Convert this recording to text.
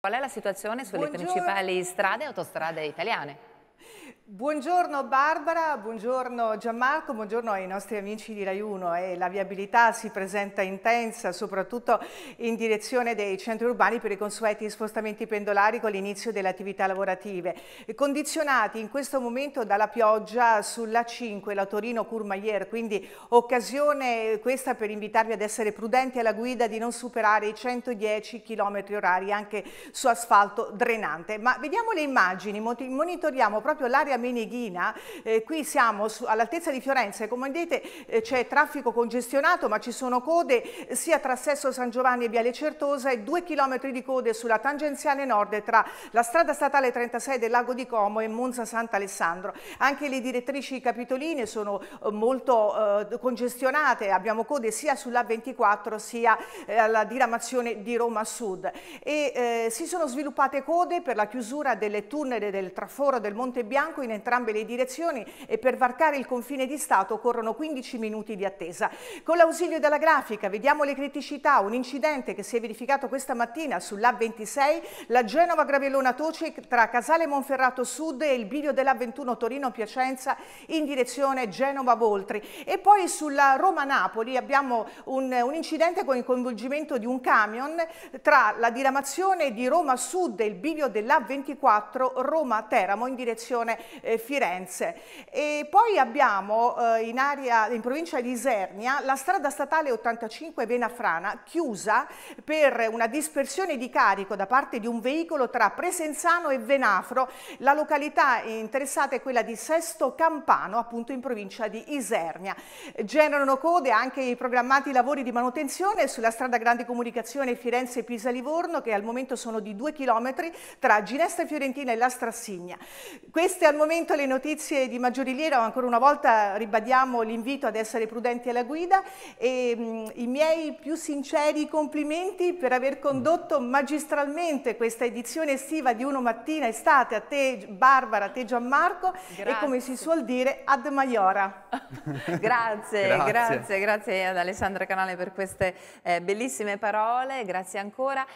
Qual è la situazione sulle Buongiorno. principali strade e autostrade italiane? Buongiorno Barbara, buongiorno Gianmarco, buongiorno ai nostri amici di Rai 1. Eh, la viabilità si presenta intensa, soprattutto in direzione dei centri urbani per i consueti spostamenti pendolari con l'inizio delle attività lavorative, condizionati in questo momento dalla pioggia sulla 5, la Torino-Courmayeur, quindi occasione questa per invitarvi ad essere prudenti alla guida, di non superare i 110 km orari anche su asfalto drenante. Ma vediamo le immagini, monitoriamo proprio proprio l'area meneghina, eh, qui siamo all'altezza di Fiorenza e come vedete eh, c'è traffico congestionato ma ci sono code sia tra Sesso San Giovanni e Viale Certosa e due chilometri di code sulla tangenziale nord tra la strada statale 36 del lago di Como e Monza Sant'Alessandro. Anche le direttrici capitoline sono eh, molto eh, congestionate, abbiamo code sia sull'A24 sia eh, alla diramazione di Roma Sud e eh, si sono sviluppate code per la chiusura delle tunnel del traforo del Monte Monte Bianco in entrambe le direzioni e per varcare il confine di Stato occorrono 15 minuti di attesa. Con l'ausilio della grafica vediamo le criticità, un incidente che si è verificato questa mattina sull'A26, la Genova Gravellona Toci tra Casale Monferrato Sud e il bivio dell'A21 Torino Piacenza in direzione Genova Voltri e poi sulla Roma Napoli abbiamo un, un incidente con il coinvolgimento di un camion tra la diramazione di Roma Sud e il bivio dell'A24 Roma Teramo in direzione direzione eh, Firenze. E poi abbiamo eh, in, area, in provincia di Isernia la strada statale 85 Venafrana chiusa per una dispersione di carico da parte di un veicolo tra Presenzano e Venafro. La località interessata è quella di Sesto Campano, appunto in provincia di Isernia. Generano code anche i programmati lavori di manutenzione sulla strada Grande Comunicazione Firenze-Pisa-Livorno che al momento sono di 2 km tra Ginestra Fiorentina e la Strassigna. Queste al momento le notizie di Maggioriliera, ancora una volta ribadiamo l'invito ad essere prudenti alla guida e mh, mm, i miei più sinceri complimenti per aver condotto magistralmente questa edizione estiva di Uno Mattina Estate a te Barbara, a te Gianmarco grazie. e come si suol dire ad Maiora. grazie, grazie, grazie, grazie, ad Alessandra Canale per queste eh, bellissime parole, grazie ancora